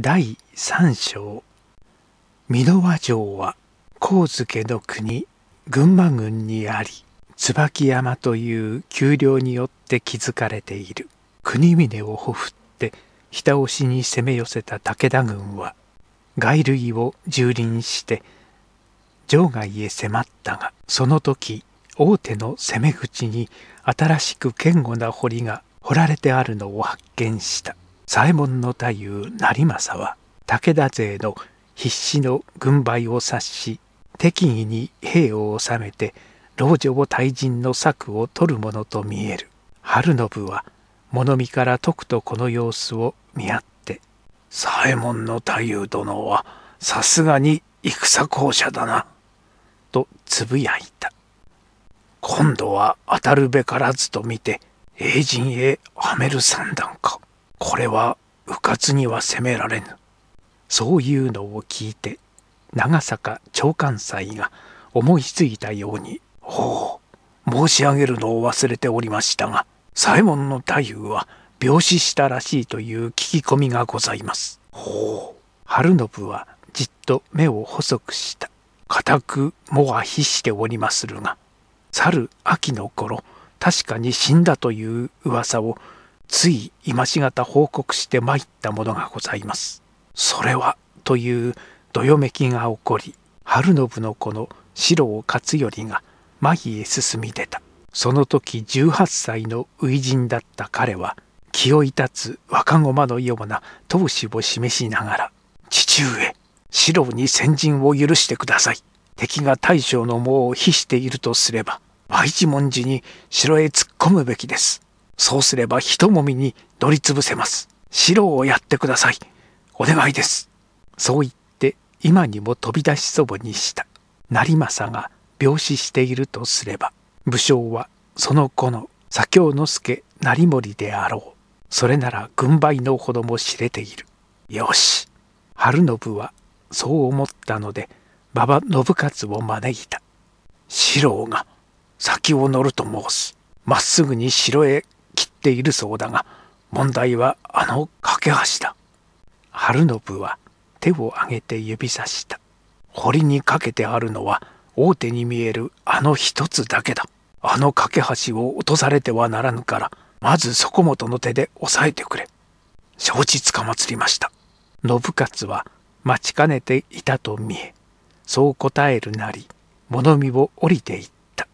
第3章美濃和城は神津の国群馬郡にあり椿山という丘陵によって築かれている国峰をほふって日押しに攻め寄せた武田軍は外類を蹂躙して城外へ迫ったがその時大手の攻め口に新しく堅固な堀が掘られてあるのを発見した左衛門の太夫成政は武田勢の必死の軍配を察し敵意に兵を収めて老女を退陣の策を取るものと見える春信は物見からとくとこの様子を見合って「左衛門の太夫殿はさすがに戦功者だな」とつぶやいた今度は当たるべからずと見て英人へはめる算段か。これは迂闊には責められぬ。そういうのを聞いて、長坂長官祭が思いついたように、ほう、申し上げるのを忘れておりましたが、左衛門の太夫は病死したらしいという聞き込みがございます。ほう、春信はじっと目を細くした。固くもは必しておりまするが、去る秋の頃、確かに死んだという噂をつい今しがた報告して参ったものがございます。それはというどよめきが起こり春信の子の四郎勝頼が麻痺へ進み出たその時18歳の初陣だった彼は気をいたつ若駒のような闘志を示しながら「父上四郎に先陣を許してください」敵が大将の猛を比しているとすれば愛知文字に城へ突っ込むべきですそうすれば人もみに乗りつぶせます。郎をやってください。お願いです。そう言って今にも飛び出し祖母にした。成政が病死しているとすれば、武将はその子の左京之助成盛であろう。それなら軍配のほども知れている。よし。春信はそう思ったので、馬場信勝を招いた。四郎が先を乗ると申す。まっすぐに城へ切っているそうだが問題はあの架け橋だ春信は手を挙げて指さした堀にかけてあるのは大手に見えるあの一つだけだあの架け橋を落とされてはならぬからまず底本の手で押さえてくれ承知つかまつりました信勝は待ちかねていたと見えそう答えるなり物見を降りていった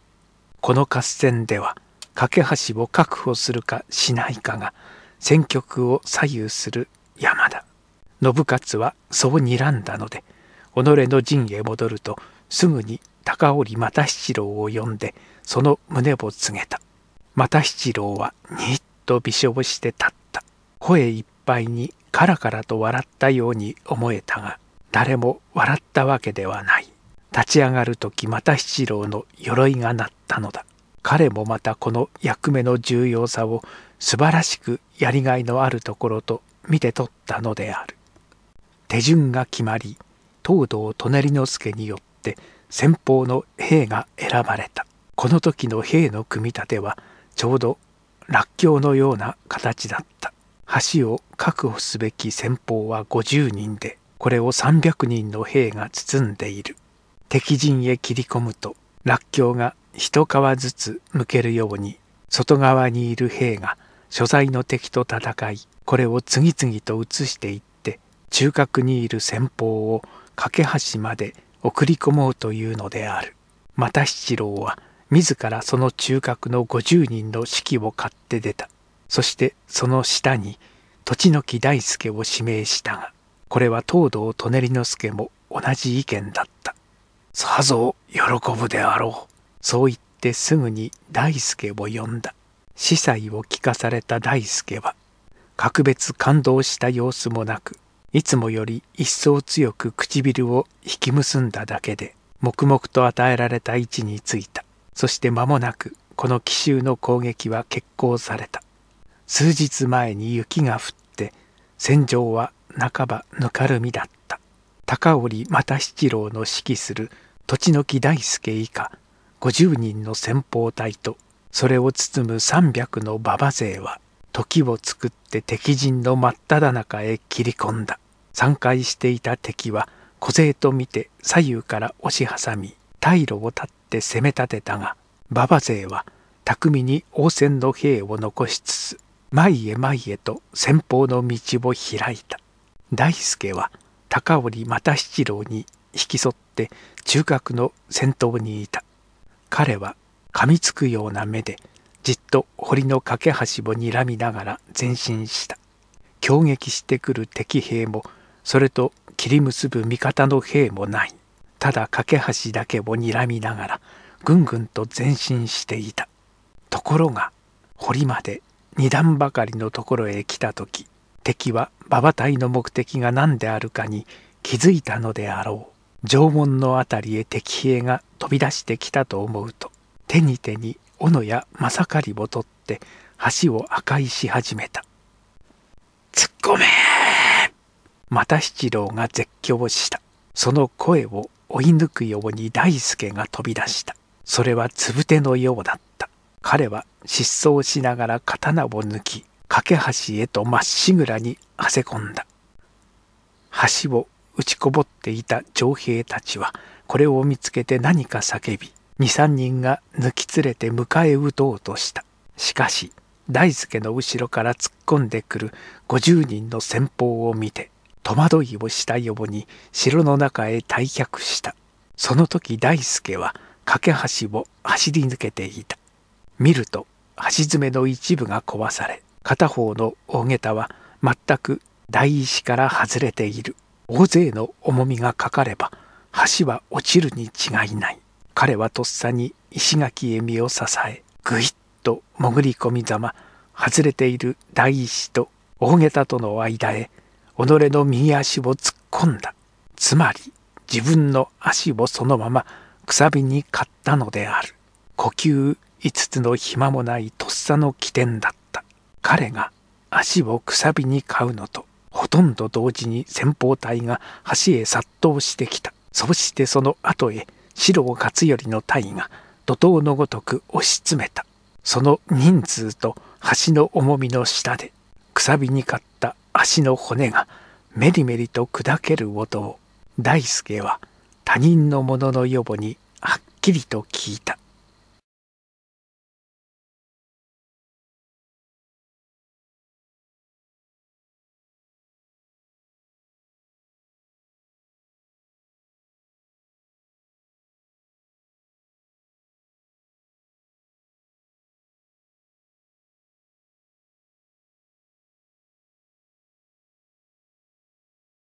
この合戦では架け橋を確保するかしないかが戦局を左右する山田信勝はそう睨んだので己の陣へ戻るとすぐに高織又七郎を呼んでその胸を告げた又七郎はにっと微笑して立った声いっぱいにカラカラと笑ったように思えたが誰も笑ったわけではない立ち上がる時又七郎の鎧が鳴ったのだ彼もまたこの役目の重要さを素晴らしくやりがいのあるところと見て取ったのである。手順が決まり東堂隣之助によって先方の兵が選ばれたこの時の兵の組み立てはちょうどらっきょうのような形だった橋を確保すべき先方は50人でこれを300人の兵が包んでいる敵陣へ切り込むとらっきょうが一皮ずつ向けるように外側にいる兵が所在の敵と戦いこれを次々と移していって中核にいる先方を架け橋まで送り込もうというのである又七郎は自らその中核の50人の指揮を買って出たそしてその下に栃木大輔を指名したがこれは東堂舎人之助も同じ意見だったさぞ喜ぶであろう。そう言ってすぐに大輔を呼んだ。司祭を聞かされた大助は、格別感動した様子もなく、いつもより一層強く唇を引き結んだだけで、黙々と与えられた位置についた。そして間もなく、この奇襲の攻撃は決行された。数日前に雪が降って、戦場は半ばぬかるみだった。高織又七郎の指揮する土地の木大輔以下50人の先鋒隊とそれを包む300の馬場勢は時を作って敵陣の真っただ中へ切り込んだ散開していた敵は小勢と見て左右から押し挟み退路を断って攻め立てたが馬場勢は巧みに応戦の兵を残しつつ前へ前へと先方の道を開いた大輔は高織又七郎に引き沿って中核の先頭にいた彼は噛みつくような目でじっと堀の架け橋をにらみながら前進した攻撃してくる敵兵もそれと切り結ぶ味方の兵もないただ架け橋だけをにらみながらぐんぐんと前進していたところが堀まで二段ばかりのところへ来た時敵は馬場隊の目的が何であるかに気づいたのであろう縄文の辺りへ敵兵が飛び出してきたと思うと手に手に斧やまさかりを取って橋を破壊し始めた突っ込めまた七郎が絶叫したその声を追い抜くように大輔が飛び出したそれはつぶてのようだった彼は失踪しながら刀を抜き架け橋へとまっしぐらに汗せ込んだ橋を打ちこぼっていた徴兵たちはこれを見つけて何か叫び23人が抜き連れて迎え撃とうとしたしかし大輔の後ろから突っ込んでくる50人の先方を見て戸惑いをした予母に城の中へ退却したその時大輔は架け橋を走り抜けていた見ると橋爪の一部が壊され片方の大げたは全く大石から外れている大勢の重みがかかれば橋は落ちるに違いない彼はとっさに石垣へ身を支えぐいっと潜り込みざま外れている大石と大げたとの間へ己の右足を突っ込んだつまり自分の足をそのままくさびに買ったのである呼吸5つの暇もないとっさの起点だった彼が足をくさびに買うのとほとんど同時に先方隊が橋へ殺到してきた。そしてその後へ四郎勝頼の隊が怒涛のごとく押し詰めた。その人数と橋の重みの下で、くさびにかった足の骨がメリメリと砕ける音を、大輔は他人のものの予防にはっきりと聞いた。